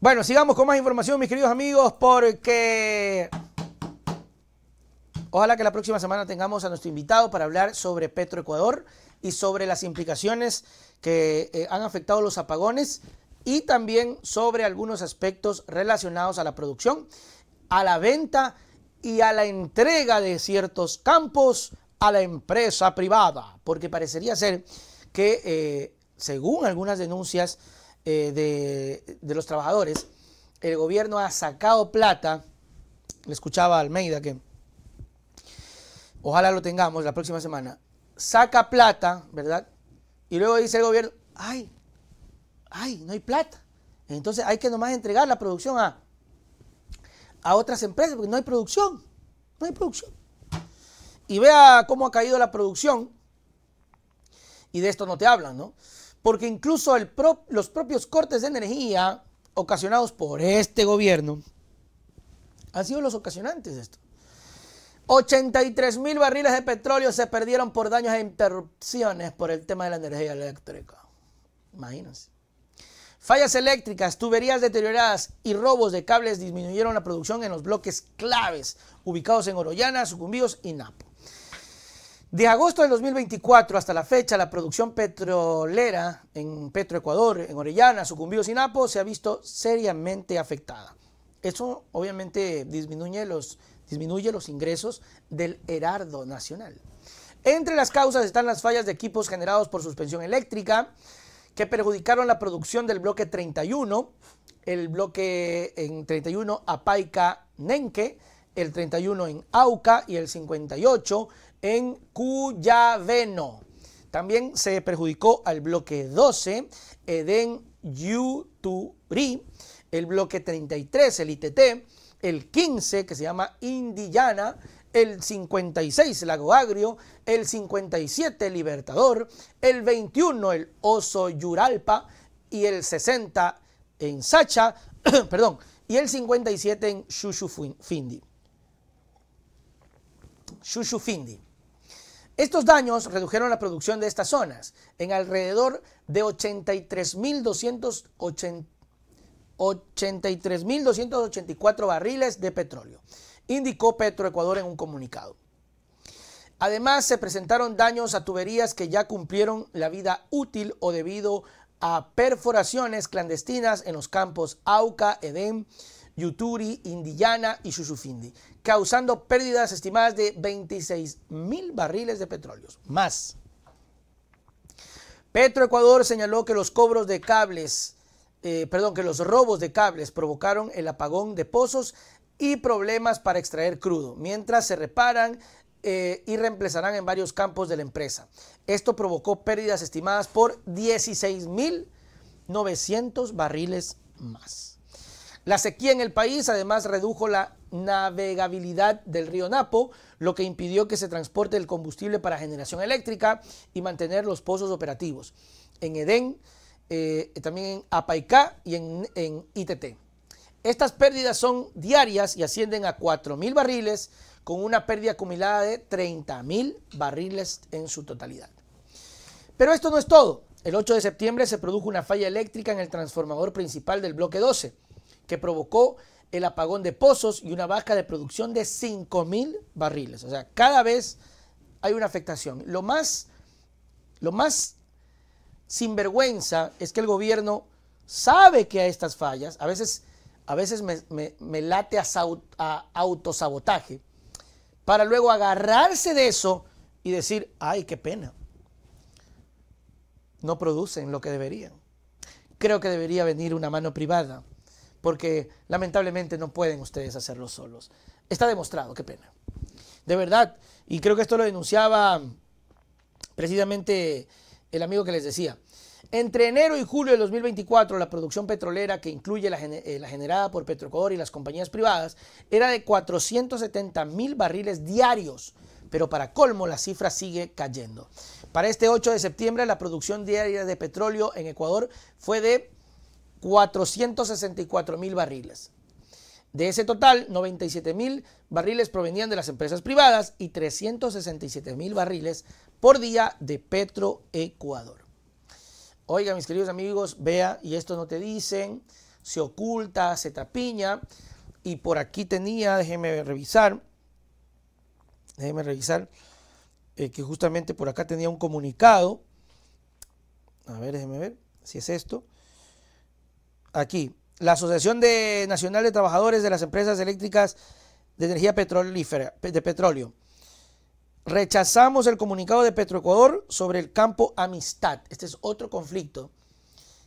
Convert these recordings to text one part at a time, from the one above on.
Bueno, sigamos con más información, mis queridos amigos, porque ojalá que la próxima semana tengamos a nuestro invitado para hablar sobre Petroecuador y sobre las implicaciones que eh, han afectado los apagones y también sobre algunos aspectos relacionados a la producción, a la venta y a la entrega de ciertos campos a la empresa privada, porque parecería ser que, eh, según algunas denuncias, eh, de, los trabajadores, el gobierno ha sacado plata, le escuchaba a Almeida que ojalá lo tengamos la próxima semana, saca plata, ¿verdad? Y luego dice el gobierno, ay, ay, no hay plata. Entonces hay que nomás entregar la producción a, a otras empresas porque no hay producción, no hay producción. Y vea cómo ha caído la producción y de esto no te hablan, ¿no? porque incluso los propios cortes de energía ocasionados por este gobierno han sido los ocasionantes de esto. 83 mil barriles de petróleo se perdieron por daños e interrupciones por el tema de la energía eléctrica. Imagínense. Fallas eléctricas, tuberías deterioradas y robos de cables disminuyeron la producción en los bloques claves ubicados en Orollana, Sucumbíos y Napo. De agosto de 2024 hasta la fecha, la producción petrolera en Petroecuador, en Orellana, Sucumbido, y Napo se ha visto seriamente afectada. Eso obviamente disminuye los, disminuye los ingresos del herardo nacional. Entre las causas están las fallas de equipos generados por suspensión eléctrica, que perjudicaron la producción del bloque 31, el bloque en 31 Apaica-Nenque, el 31 en Auca y el 58 en Cuyaveno. También se perjudicó al bloque 12, Eden Yuturi, el bloque 33, el ITT, el 15, que se llama Indiana, el 56 Lago Agrio, el 57 Libertador, el 21 el Oso Yuralpa y el 60 en Sacha, perdón, y el 57 en Shushufindi. Shushufindi. Estos daños redujeron la producción de estas zonas en alrededor de 83.284 barriles de petróleo, indicó Petroecuador en un comunicado. Además, se presentaron daños a tuberías que ya cumplieron la vida útil o debido a perforaciones clandestinas en los campos Auca, Edem. Yuturi, Indiana y Susufindi, causando pérdidas estimadas de 26 mil barriles de petróleo. Más. Petroecuador señaló que los cobros de cables, eh, perdón, que los robos de cables provocaron el apagón de pozos y problemas para extraer crudo, mientras se reparan eh, y reemplazarán en varios campos de la empresa. Esto provocó pérdidas estimadas por mil 900 barriles más. La sequía en el país además redujo la navegabilidad del río Napo, lo que impidió que se transporte el combustible para generación eléctrica y mantener los pozos operativos en Edén, eh, también en Apaicá y en, en ITT. Estas pérdidas son diarias y ascienden a 4.000 barriles, con una pérdida acumulada de 30.000 barriles en su totalidad. Pero esto no es todo. El 8 de septiembre se produjo una falla eléctrica en el transformador principal del bloque 12 que provocó el apagón de pozos y una baja de producción de 5.000 barriles. O sea, cada vez hay una afectación. Lo más, lo más sinvergüenza es que el gobierno sabe que hay estas fallas. A veces, a veces me, late a autosabotaje para luego agarrarse de eso y decir, ay, qué pena. No producen lo que deberían. Creo que debería venir una mano privada porque lamentablemente no pueden ustedes hacerlo solos. Está demostrado, qué pena. De verdad, y creo que esto lo denunciaba precisamente el amigo que les decía. Entre enero y julio de 2024, la producción petrolera, que incluye eh, la, generada por Petrocor y las compañías privadas, era de 470 mil barriles diarios, pero para colmo la cifra sigue cayendo. Para este 8 de septiembre, la producción diaria de petróleo en Ecuador fue de 464 mil barriles. De ese total, 97 mil barriles provenían de las empresas privadas y 367 mil barriles por día de Petro Ecuador Oiga, mis queridos amigos, vea, y esto no te dicen, se oculta, se tapiña. Y por aquí tenía, déjeme revisar, déjeme revisar, eh, que justamente por acá tenía un comunicado. A ver, déjeme ver si es esto aquí, la Asociación Nacional de Trabajadores de las Empresas Eléctricas de Energía Petrolífera, de Petróleo. Rechazamos el comunicado de Petroecuador sobre el campo Amistad. Este es otro conflicto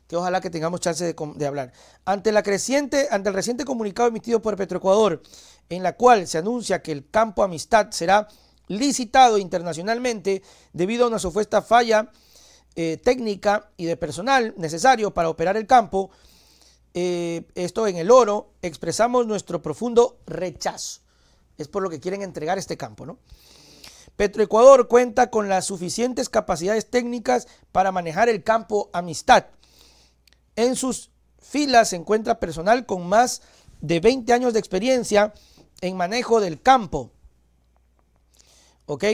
que ojalá que tengamos chance de, hablar. Ante, la creciente, ante el reciente comunicado emitido por Petroecuador, en la cual se anuncia que el campo Amistad será licitado internacionalmente debido a una supuesta falla eh, técnica y de personal necesario para operar el campo, eh, esto en el oro, expresamos nuestro profundo rechazo. Es por lo que quieren entregar este campo, ¿no? Petroecuador cuenta con las suficientes capacidades técnicas para manejar el campo amistad. En sus filas se encuentra personal con más de 20 años de experiencia en manejo del campo. ¿Ok?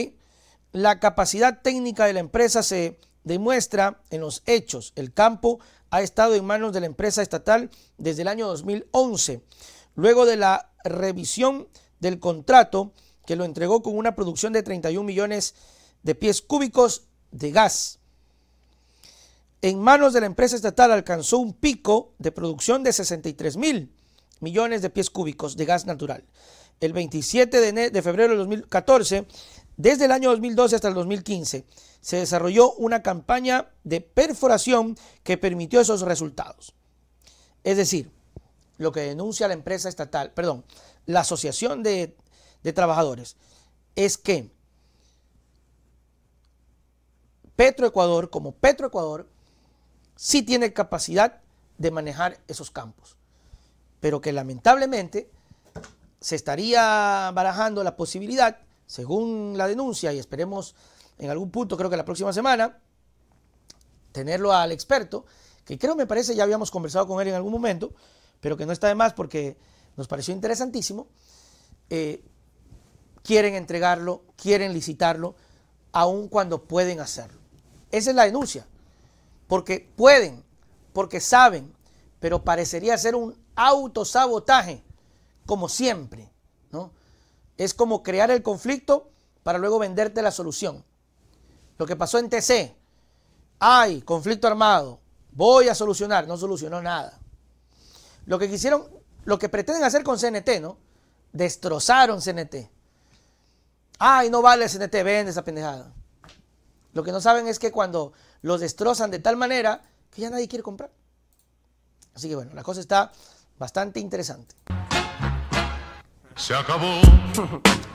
La capacidad técnica de la empresa se demuestra en los hechos. El campo ha estado en manos de la empresa estatal desde el año 2011, luego de la revisión del contrato que lo entregó con una producción de 31 millones de pies cúbicos de gas. En manos de la empresa estatal alcanzó un pico de producción de 63 mil millones de pies cúbicos de gas natural. El 27 de, de febrero de 2014 desde el año 2012 hasta el 2015 se desarrolló una campaña de perforación que permitió esos resultados. Es decir, lo que denuncia la empresa estatal, perdón, la Asociación de, Trabajadores, es que Petroecuador, como Petroecuador, sí tiene capacidad de manejar esos campos, pero que lamentablemente se estaría barajando la posibilidad según la denuncia, y esperemos en algún punto, creo que la próxima semana, tenerlo al experto, que creo me parece ya habíamos conversado con él en algún momento, pero que no está de más porque nos pareció interesantísimo, eh, quieren entregarlo, quieren licitarlo, aun cuando pueden hacerlo. Esa es la denuncia, porque pueden, porque saben, pero parecería ser un autosabotaje, como siempre, ¿no? Es como crear el conflicto para luego venderte la solución. Lo que pasó en TC, ¡Ay! conflicto armado, voy a solucionar, no solucionó nada. Lo que quisieron, lo que pretenden hacer con CNT, ¿no? Destrozaron CNT. Ay, no vale CNT, vende esa pendejada. Lo que no saben es que cuando los destrozan de tal manera que ya nadie quiere comprar. Así que bueno, la cosa está bastante interesante. se acabó.